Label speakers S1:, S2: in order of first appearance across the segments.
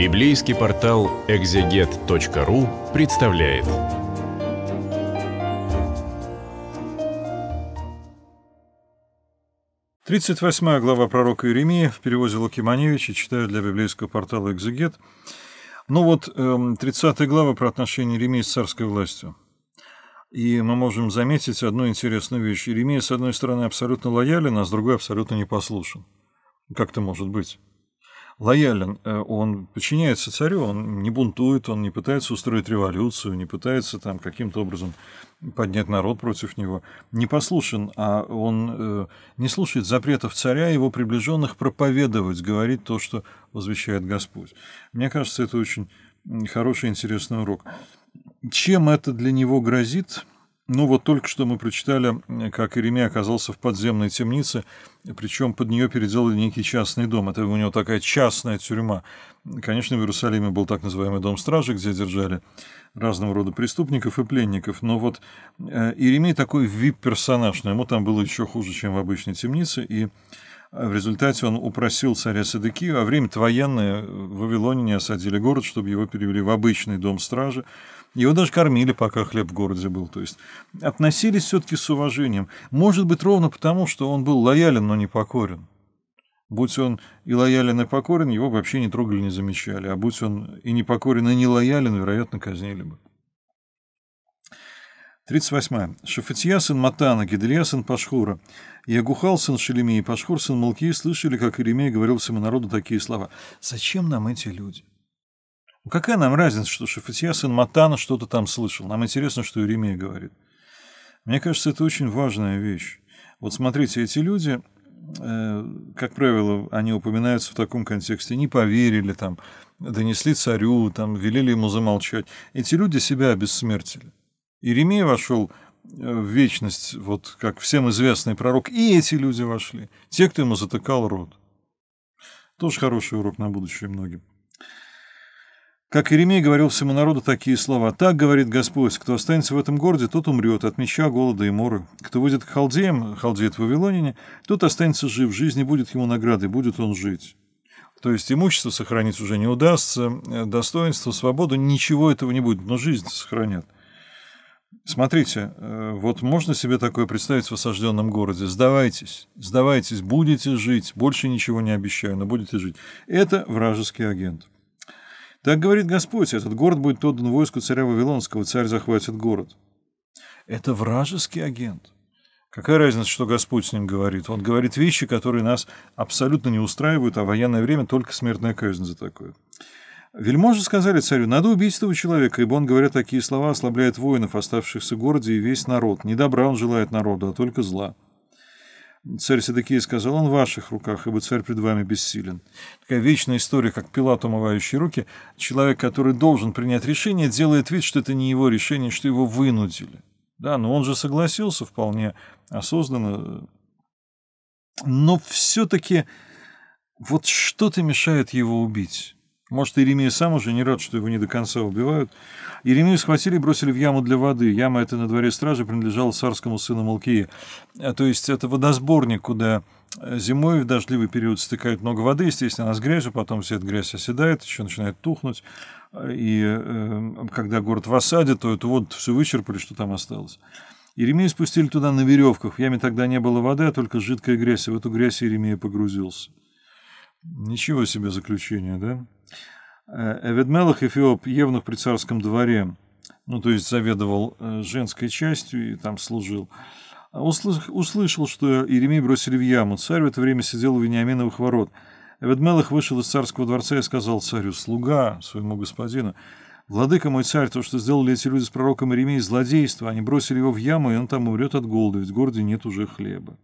S1: Библейский портал экзегет.ру представляет. Тридцать восьмая глава пророка Иеремии в переводе Лукиманевича читаю для библейского портала «Экзегет». Ну вот, эм, тридцатая глава про отношения Иеремии с царской властью. И мы можем заметить одну интересную вещь. Иеремия, с одной стороны, абсолютно лоялен, а с другой абсолютно непослушен. Как это может быть? лоялен, э, он подчиняется царю, он не бунтует, он не пытается устроить революцию, не пытается там каким-то образом поднять народ против него, не послушен, а он э, не слушает запретов царя и его приближенных проповедовать, говорить то, что возвещает Господь. Мне кажется, это очень хороший, интересный урок. Чем это для него грозит – ну вот только что мы прочитали, как Иеремия оказался в подземной темнице, причем под нее переделали некий частный дом. Это у него такая частная тюрьма. Конечно, в Иерусалиме был так называемый дом стражи, где держали разного рода преступников и пленников. Но вот э, Иеремия такой вип-персонаж, но ему там было еще хуже, чем в обычной темнице. И э, в результате он упросил царя Садыкию, а время-то военное, э, в Вавилоне не осадили город, чтобы его перевели в обычный дом стражи. Его даже кормили, пока хлеб в городе был. То есть относились все-таки с уважением. Может быть, ровно потому, что он был лоялен, но не покорен. Будь он и лоялен, и покорен, его вообще не трогали, не замечали. А будь он и не покорен, и не лоялен, вероятно, казнили бы. 38. Шафатья сын Матана, Гиделья сын Пашхура, Ягухал сын Шелемии, Пашхур сын Малкии слышали, как Иеремия говорил всему народу такие слова. «Зачем нам эти люди? Ну, какая нам разница, что Шафатья сын Матана что-то там слышал? Нам интересно, что Иеремия говорит. Мне кажется, это очень важная вещь. Вот смотрите, эти люди, э, как правило, они упоминаются в таком контексте, не поверили, там, донесли царю, там, велели ему замолчать. Эти люди себя обессмертили. Иеремия вошел э, в вечность, вот как всем известный пророк, и эти люди вошли, те, кто ему затыкал рот. Тоже хороший урок на будущее многим. Как Иеремия говорил всему народу такие слова. «Так, — говорит Господь, — кто останется в этом городе, тот умрет от меча, голода и моры. Кто выйдет к халдеям, халдеет вавилонине, тот останется жив, жизни будет ему награды, будет он жить». То есть имущество сохранить уже не удастся, э, достоинство, свободу, ничего этого не будет, но жизнь сохранят. Смотрите, э, вот можно себе такое представить в осажденном городе? Сдавайтесь, сдавайтесь, будете жить, больше ничего не обещаю, но будете жить. Это вражеский агент. Так говорит Господь, этот город будет отдан войску царя Вавилонского, царь захватит город. Это вражеский агент. Какая разница, что Господь с ним говорит? Он говорит вещи, которые нас абсолютно не устраивают, а в военное время только смертная казнь за такое. Вельможи сказали царю, надо убить этого человека, ибо он, говоря такие слова, ослабляет воинов, оставшихся в городе, и весь народ. Не добра он желает народу, а только зла. Царь Садыкия сказал, он в ваших руках, ибо царь пред вами бессилен. Такая вечная история, как Пилат, умывающий руки. Человек, который должен принять решение, делает вид, что это не его решение, что его вынудили. Да, но он же согласился вполне осознанно. Но все-таки вот что-то мешает его убить. Может, Иеремия сам уже не рад, что его не до конца убивают. Иеремию схватили и бросили в яму для воды. Яма эта на дворе стражи принадлежала царскому сыну Малкии. Э, то есть это водосборник, куда э, зимой в дождливый период стыкают много воды, естественно, она с грязью, потом вся эта грязь оседает, еще начинает тухнуть. Э, и когда город в осаде, то эту воду все вычерпали, что там осталось. Иеремия спустили туда на веревках. В яме тогда не было воды, а только жидкая грязь. И в эту грязь Иеремия погрузился. Ничего себе заключение, да? Э, Эведмелах Эфиоп, евнух при царском дворе, ну, то есть заведовал э, женской частью и там служил, а услышал, что Иеремей бросили в яму. Царь в это время сидел у Вениаминовых ворот. Эведмелах вышел из царского дворца и сказал царю, слуга своему господину, «Владыка мой царь, то, что сделали эти люди с пророком Иеремией, злодейство, они бросили его в яму, и он там умрет от голода, ведь в городе нет уже хлеба».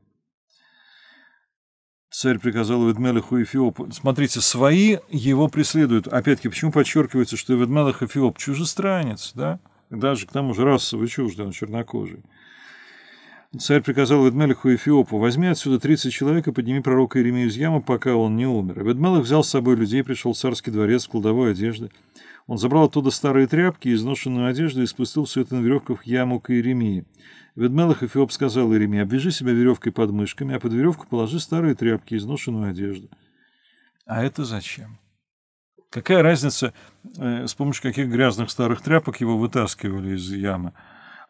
S1: Царь приказал Ведмелеху Эфиопу. Смотрите, свои его преследуют. Опять-таки, почему подчеркивается, что Ведмелех Эфиоп чужестранец, да? Даже к тому же расовый чуждый, он чернокожий. Царь приказал Ведмелеху Эфиопу, возьми отсюда 30 человек и подними пророка Иеремию из ямы, пока он не умер. Ведмелех взял с собой людей, пришел в царский дворец в кладовой одежды. Он забрал оттуда старые тряпки, и изношенную одежду и спустил все это на веревках в яму к Иеремии. Ведмелых Эфиоп сказал Иреме, обвяжи себя веревкой под мышками, а под веревку положи старые тряпки, изношенную одежду. А это зачем? Какая разница, э, с помощью каких грязных старых тряпок его вытаскивали из ямы?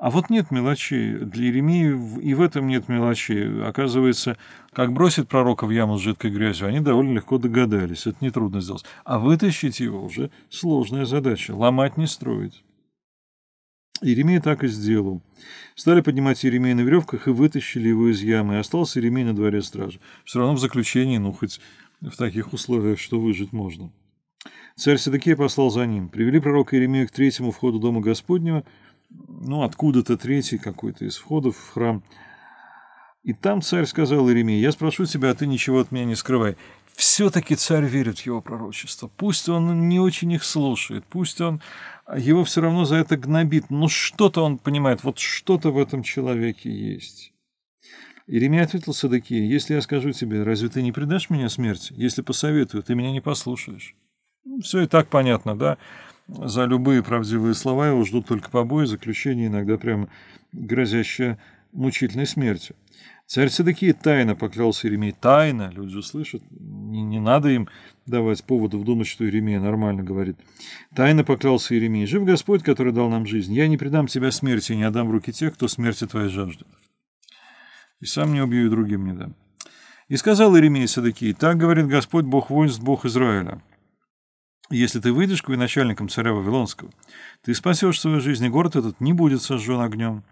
S1: А вот нет мелочей. Для Иеремии и в этом нет мелочей. Оказывается, как бросит пророка в яму с жидкой грязью, они довольно легко догадались. Это нетрудно сделать. А вытащить его уже сложная задача. Ломать не строить. Еремей так и сделал. Стали поднимать Еремея на веревках и вытащили его из ямы. остался Еремей на дворе стражи. Все равно в заключении, ну, хоть в таких условиях, что выжить можно. Царь Седокия послал за ним. Привели пророка Еремея к третьему входу Дома Господнего, ну, откуда-то третий какой-то из входов в храм. И там царь сказал Иеремии, я спрошу тебя, а ты ничего от меня не скрывай все-таки царь верит в его пророчество. Пусть он не очень их слушает, пусть он а, его все равно за это гнобит, но ну, что-то он понимает, вот что-то в этом человеке есть. Иеремия ответил Садыкии, если я скажу тебе, разве ты не предашь меня смерти? Если посоветую, ты меня не послушаешь. Ну, все и так понятно, да? За любые правдивые слова его ждут только побои, заключение, иногда прям грозящее мучительной смертью. Царь Седокия тайно поклялся Еремей. Тайно, люди услышат. Не, не надо им давать поводов думать, что Еремия нормально говорит. Тайно поклялся Еремей. Жив Господь, который дал нам жизнь. Я не предам тебя смерти и не отдам в руки тех, кто смерти твоей жаждет. И сам не убью, и другим не дам. И сказал Иеремия Садыкии, так говорит Господь Бог воинств, Бог Израиля. Если ты выйдешь к начальникам царя Вавилонского, ты спасешь свою жизнь, и город этот не будет сожжен огнем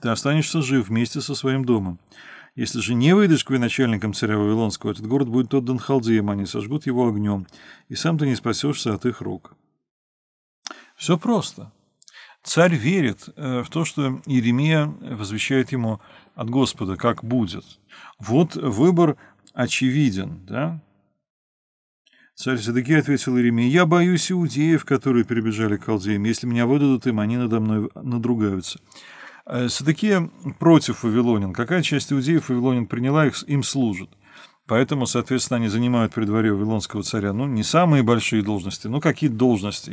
S1: ты останешься жив вместе со своим домом. Если же не выйдешь к начальникам царя Вавилонского, этот город будет отдан халдеям, они сожгут его огнем, и сам ты не спасешься от их рук. Все просто. Царь верит э, в то, что Иеремия возвещает ему от Господа, как будет. Вот выбор очевиден, да? Царь Садыки ответил Иеремии, «Я боюсь иудеев, которые перебежали к халдеям. Если меня выдадут им, они надо мной надругаются». Э, Садыкия против вавилонин. Какая часть иудеев вавилонин приняла их, им служит. Поэтому, соответственно, они занимают при дворе вавилонского царя, ну, не самые большие должности, но какие должности.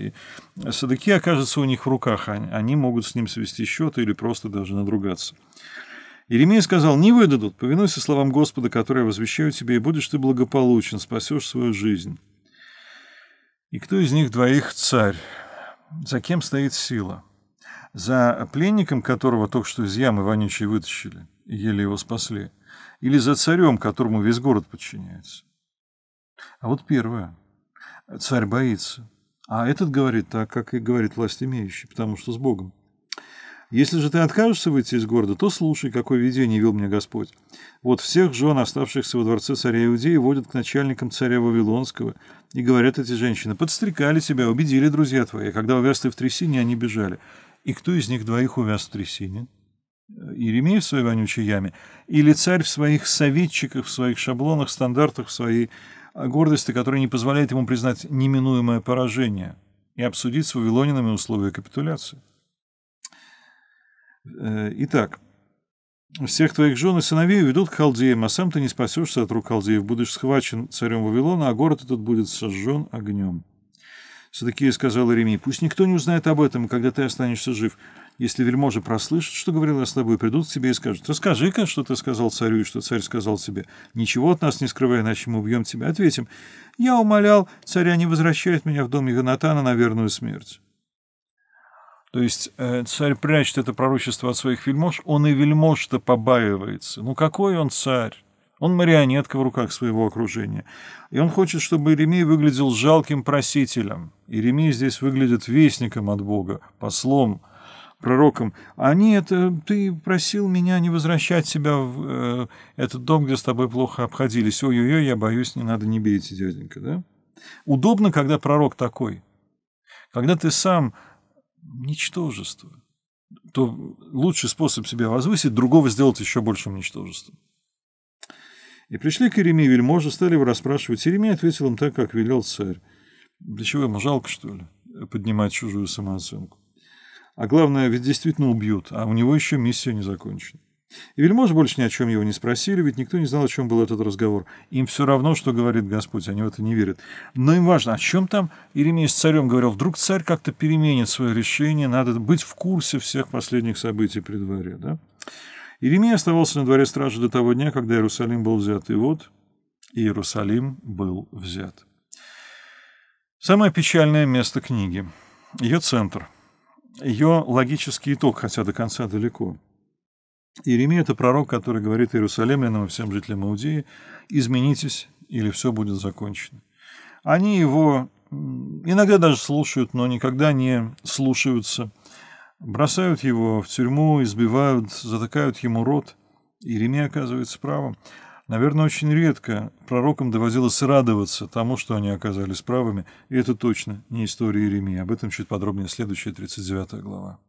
S1: И э, садыки окажутся у них в руках, а, они могут с ним свести счеты или просто даже надругаться. Иеремия сказал, не выдадут, повинуйся словам Господа, которые я возвещаю тебе, и будешь ты благополучен, спасешь свою жизнь. И кто из них двоих царь? За кем стоит сила? За пленником, которого только что из ямы вонючей вытащили, и еле его спасли, или за царем, которому весь город подчиняется? А вот первое. Царь боится. А этот говорит так, как и говорит власть имеющий, потому что с Богом. Если же ты откажешься выйти из города, то слушай, какое видение вел мне Господь. Вот всех жен, оставшихся во дворце царя Иудеи, водят к начальникам царя Вавилонского. И говорят эти женщины, подстрекали тебя, убедили друзья твои. А когда увяз ты в трясине, они бежали и кто из них двоих увяз в трясине? Иеремей в своей вонючей яме или царь в своих советчиках, в своих шаблонах, стандартах, в своей а, гордости, которая не позволяет ему признать неминуемое поражение и обсудить с вавилонинами условия капитуляции? Э, итак, всех твоих жен и сыновей ведут к халдеям, а сам ты не спасешься от рук халдеев, будешь схвачен царем Вавилона, а город этот будет сожжен огнем. Все Садакия сказала Реми, пусть никто не узнает об этом, когда ты останешься жив. Если вельможи прослышат, что говорила с тобой, придут к тебе и скажут, расскажи-ка, что ты сказал царю и что царь сказал тебе. Ничего от нас не скрывай, иначе мы убьем тебя. Ответим, я умолял, царя не возвращает меня в дом Егонатана на верную смерть. То есть э, царь прячет это пророчество от своих вельмож, он и вельмож-то побаивается. Ну какой он царь? Он марионетка в руках своего окружения. И он хочет, чтобы Иеремий выглядел жалким просителем. Иеремий здесь выглядит вестником от Бога, послом, пророком. А нет, ты просил меня не возвращать себя в э, этот дом, где с тобой плохо обходились. Ой-ой-ой, я боюсь, не надо, не бейте, дяденька, да? Удобно, когда пророк такой. Когда ты сам ничтожество, то лучший способ себя возвысить, другого сделать еще большим ничтожеством. И пришли к Еремии вельможи, стали его расспрашивать. Еремия ответил им так, как велел царь. Для чего ему жалко, что ли, поднимать чужую самооценку? А главное, ведь действительно убьют, а у него еще миссия не закончена. И вельможи больше ни о чем его не спросили, ведь никто не знал, о чем был этот разговор. Им все равно, что говорит Господь, они в это не верят. Но им важно, о чем там Иеремия с царем говорил. Вдруг царь как-то переменит свое решение, надо быть в курсе всех последних событий при дворе. Да? Иеремия оставался на дворе стражи до того дня, когда Иерусалим был взят. И вот Иерусалим был взят. Самое печальное место книги. Ее центр. Ее логический итог, хотя до конца далеко. Иеремия – это пророк, который говорит иерусалимлянам и всем жителям Иудеи «изменитесь, или все будет закончено». Они его иногда даже слушают, но никогда не слушаются – Бросают его в тюрьму, избивают, затыкают ему рот. Иеремия оказывается правым. Наверное, очень редко пророкам доводилось радоваться тому, что они оказались правыми, и это точно не история Иеремии. Об этом чуть подробнее следующая 39 глава.